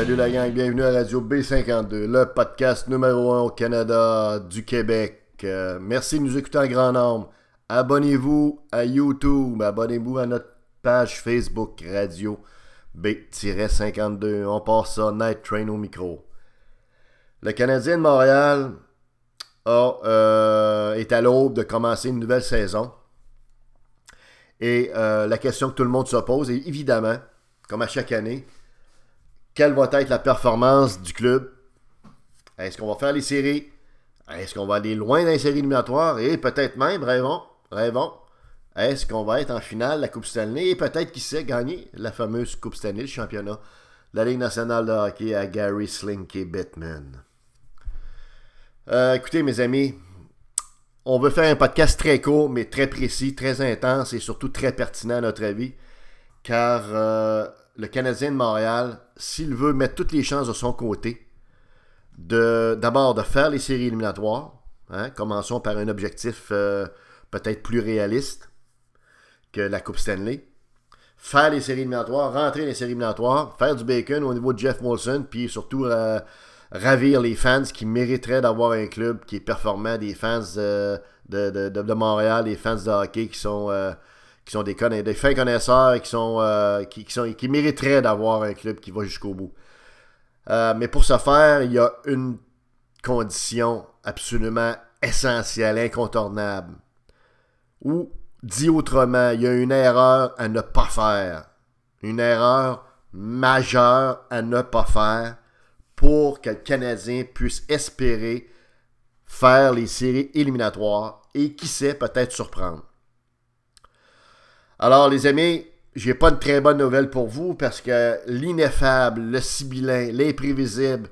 salut la gang, bienvenue à Radio B52, le podcast numéro 1 au Canada, du Québec. Euh, merci de nous écouter en grand nombre. Abonnez-vous à YouTube, abonnez-vous à notre page Facebook Radio B-52. On passe ça, Night Train au micro. Le Canadien de Montréal euh, est à l'aube de commencer une nouvelle saison. Et euh, la question que tout le monde se pose est évidemment, comme à chaque année, quelle va être la performance du club? Est-ce qu'on va faire les séries? Est-ce qu'on va aller loin dans les séries éliminatoires? Et peut-être même, rêvons, rêvons, est-ce qu'on va être en finale de la Coupe Stanley? Et peut-être, qui sait, gagner la fameuse Coupe Stanley, le championnat de la Ligue nationale de hockey à Gary Slinky Batman. Euh, écoutez, mes amis, on veut faire un podcast très court, mais très précis, très intense et surtout très pertinent à notre avis, car euh, le Canadien de Montréal, s'il veut mettre toutes les chances de son côté, d'abord de, faire les séries éliminatoires, hein, commençons par un objectif euh, peut-être plus réaliste que la Coupe Stanley, faire les séries éliminatoires, rentrer les séries éliminatoires, faire du bacon au niveau de Jeff Wilson, puis surtout euh, ravir les fans qui mériteraient d'avoir un club qui est performant, des fans euh, de, de, Montréal, des fans de hockey qui sont qui sont des, des fins connaisseurs et qui, sont, euh, qui, sont, qui mériteraient d'avoir un club qui va jusqu'au bout. Euh, mais pour ce faire, il y a une condition absolument essentielle, incontournable. Ou, dit autrement, il y a une erreur à ne pas faire. Une erreur majeure à ne pas faire pour que le Canadien puisse espérer faire les séries éliminatoires et qui sait peut-être surprendre. Alors, les amis, j'ai pas de très bonne nouvelle pour vous parce que l'ineffable, le sibyllin, l'imprévisible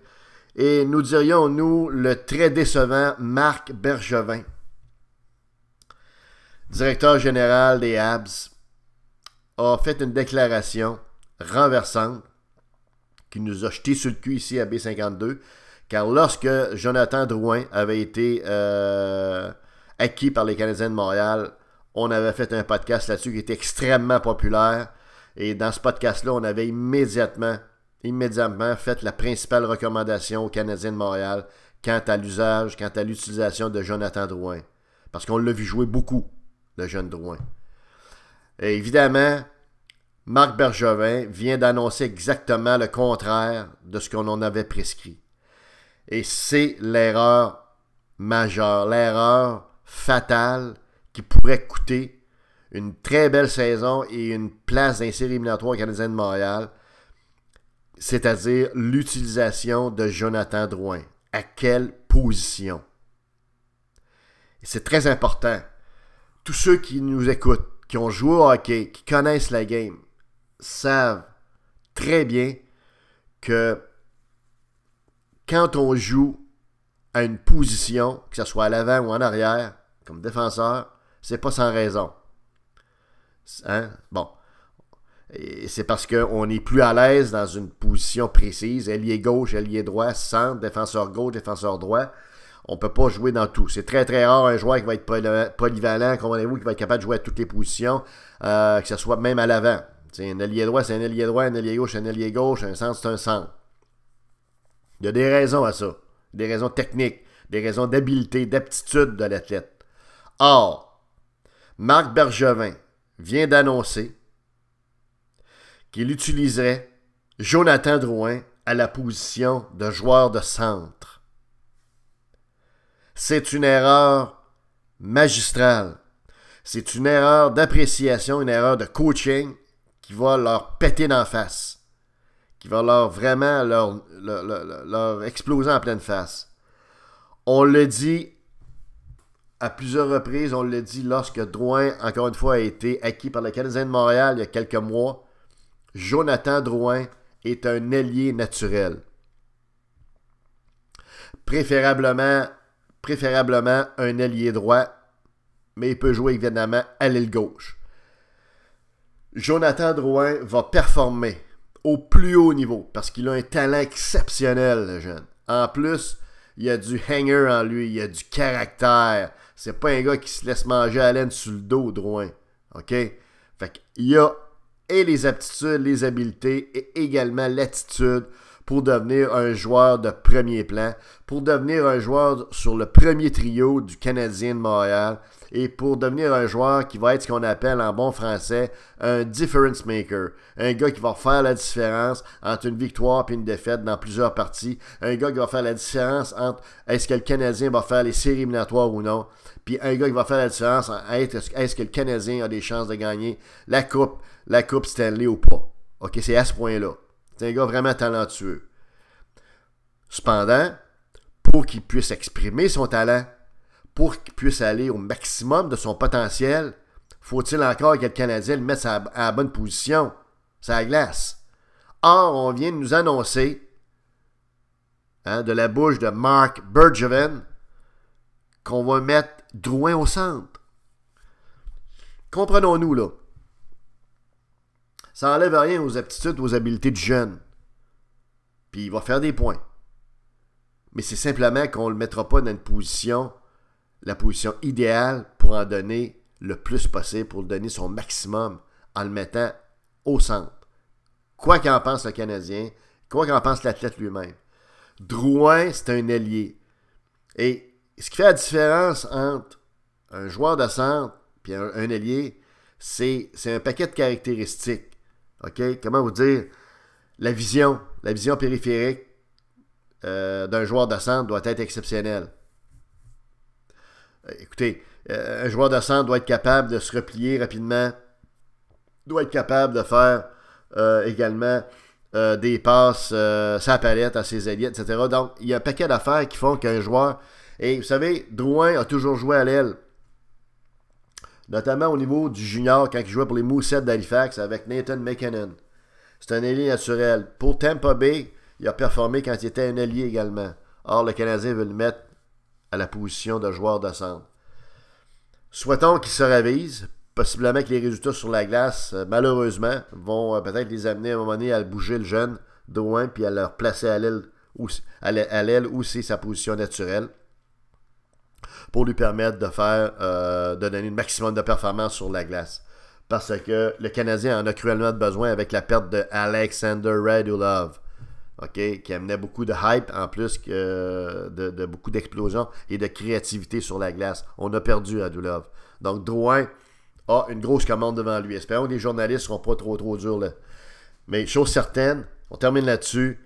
et nous dirions, nous, le très décevant Marc Bergevin, directeur général des Habs, a fait une déclaration renversante qui nous a jeté sur le cul ici à B52. Car lorsque Jonathan Drouin avait été euh, acquis par les Canadiens de Montréal, on avait fait un podcast là-dessus qui était extrêmement populaire. Et dans ce podcast-là, on avait immédiatement, immédiatement fait la principale recommandation aux Canadiens de Montréal quant à l'usage, quant à l'utilisation de Jonathan Drouin. Parce qu'on l'a vu jouer beaucoup, le jeune Drouin. Et évidemment, Marc Bergevin vient d'annoncer exactement le contraire de ce qu'on en avait prescrit. Et c'est l'erreur majeure, l'erreur fatale qui pourrait coûter une très belle saison et une place d'un série éliminatoire Canadien de Montréal, c'est-à-dire l'utilisation de Jonathan Drouin. À quelle position? C'est très important. Tous ceux qui nous écoutent, qui ont joué au hockey, qui connaissent la game, savent très bien que quand on joue à une position, que ce soit à l'avant ou en arrière, comme défenseur, c'est pas sans raison. Hein? Bon. C'est parce qu'on est plus à l'aise dans une position précise, ailier gauche, ailier droit, centre, défenseur gauche, défenseur droit. On ne peut pas jouer dans tout. C'est très, très rare un joueur qui va être polyvalent, comprenez-vous, qui va être capable de jouer à toutes les positions, euh, que ce soit même à l'avant. Un ailier droit, c'est un ailier droit, un ailier gauche, un ailier gauche, un centre, c'est un centre. Il y a des raisons à ça. Des raisons techniques, des raisons d'habileté, d'aptitude de l'athlète. Or, Marc Bergevin vient d'annoncer qu'il utiliserait Jonathan Drouin à la position de joueur de centre. C'est une erreur magistrale. C'est une erreur d'appréciation, une erreur de coaching qui va leur péter en face, qui va leur vraiment leur, leur exploser en pleine face. On le dit à plusieurs reprises, on l'a dit, lorsque Drouin, encore une fois, a été acquis par le Canadien de Montréal il y a quelques mois, Jonathan Drouin est un allié naturel. Préférablement, préférablement un allié droit, mais il peut jouer évidemment à l'aile gauche. Jonathan Drouin va performer au plus haut niveau parce qu'il a un talent exceptionnel, le jeune. En plus, il a du hanger en lui, il y a du caractère. C'est pas un gars qui se laisse manger à laine sur le dos, droit. OK? Fait qu'il y a et les aptitudes, les habiletés et également l'attitude pour devenir un joueur de premier plan, pour devenir un joueur sur le premier trio du Canadien de Montréal et pour devenir un joueur qui va être ce qu'on appelle en bon français un difference maker, un gars qui va faire la différence entre une victoire et une défaite dans plusieurs parties, un gars qui va faire la différence entre est-ce que le Canadien va faire les séries éliminatoires ou non, puis un gars qui va faire la différence entre est-ce que le Canadien a des chances de gagner la coupe, la coupe Stanley ou pas. OK, c'est à ce point-là. C'est un gars vraiment talentueux. Cependant, pour qu'il puisse exprimer son talent, pour qu'il puisse aller au maximum de son potentiel, faut-il encore que le Canadien le mette à la bonne position, sa glace. Or, on vient de nous annoncer, hein, de la bouche de Mark Bergevin, qu'on va mettre Drouin au centre. Comprenons-nous, là. Ça n'enlève rien aux aptitudes, aux habiletés du jeune. Puis il va faire des points. Mais c'est simplement qu'on ne le mettra pas dans une position, la position idéale pour en donner le plus possible, pour donner son maximum en le mettant au centre. Quoi qu'en pense le Canadien, quoi qu'en pense l'athlète lui-même. Drouin, c'est un ailier. Et ce qui fait la différence entre un joueur de centre et un, un c'est un paquet de caractéristiques. OK? Comment vous dire? La vision, la vision périphérique euh, d'un joueur de centre doit être exceptionnelle. Euh, écoutez, euh, un joueur de centre doit être capable de se replier rapidement, doit être capable de faire également des passes, sa palette à ses alliés, etc. Donc, il y a un paquet d'affaires qui font qu'un joueur. Et vous savez, Drouin a toujours joué à l'aile notamment au niveau du junior quand il jouait pour les Moussettes d'Halifax avec Nathan McKinnon. C'est un ailier naturel. Pour Tampa Bay, il a performé quand il était un allié également. Or, le Canadien veut le mettre à la position de joueur de centre. Souhaitons qu'il se ravise. Possiblement que les résultats sur la glace, euh, malheureusement, vont euh, peut-être les amener à un moment donné à bouger le jeune de loin puis à le placer à l'aile où c'est sa position naturelle pour lui permettre de faire, euh, de donner le maximum de performance sur la glace. Parce que le Canadien en a cruellement besoin avec la perte de Alexander Radulov. Ok, qui amenait beaucoup de hype en plus que de, beaucoup d'explosions et de créativité sur la glace. On a perdu Radulov. Donc Drouin a une grosse commande devant lui. Espérons que les journalistes ne seront pas trop trop durs là. Mais chose certaine, on termine là-dessus.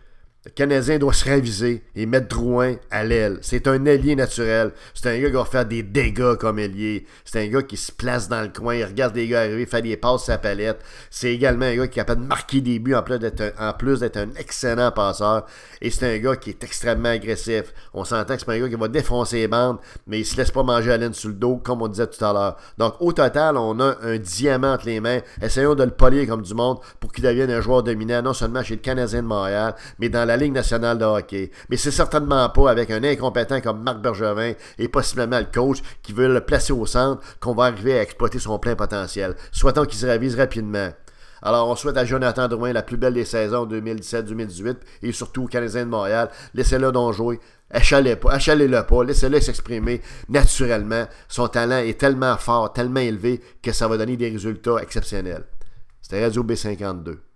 Le Canadien doit se réviser et mettre Drouin à l'aile. C'est un ailier naturel. C'est un gars qui va faire des dégâts comme ailier. C'est un gars qui se place dans le coin. Il regarde des gars arriver, il fait des passes à sa palette. C'est également un gars qui est capable de marquer des buts en plus d'être un, excellent passeur. Et c'est un gars qui est extrêmement agressif. On s'entend que c'est un gars qui va défoncer les bandes, mais il se laisse pas manger à laine sur le dos, comme on disait tout à l'heure. Donc, au total, on a un diamant entre les mains. Essayons de le polir comme du monde pour qu'il devienne un joueur dominant, non seulement chez le Canadien de Montréal, mais dans la la Ligue nationale de hockey. Mais c'est certainement pas avec un incompétent comme Marc Bergevin et possiblement le coach qui veut le placer au centre qu'on va arriver à exploiter son plein potentiel. Souhaitons qu'il se révise rapidement. Alors, on souhaite à Jonathan Drouin la plus belle des saisons 2017-2018 et surtout aux Canadiens de Montréal. Laissez-le donc jouer. Achalez-le pas, pas laissez-le s'exprimer naturellement. Son talent est tellement fort, tellement élevé que ça va donner des résultats exceptionnels. C'était Radio B52.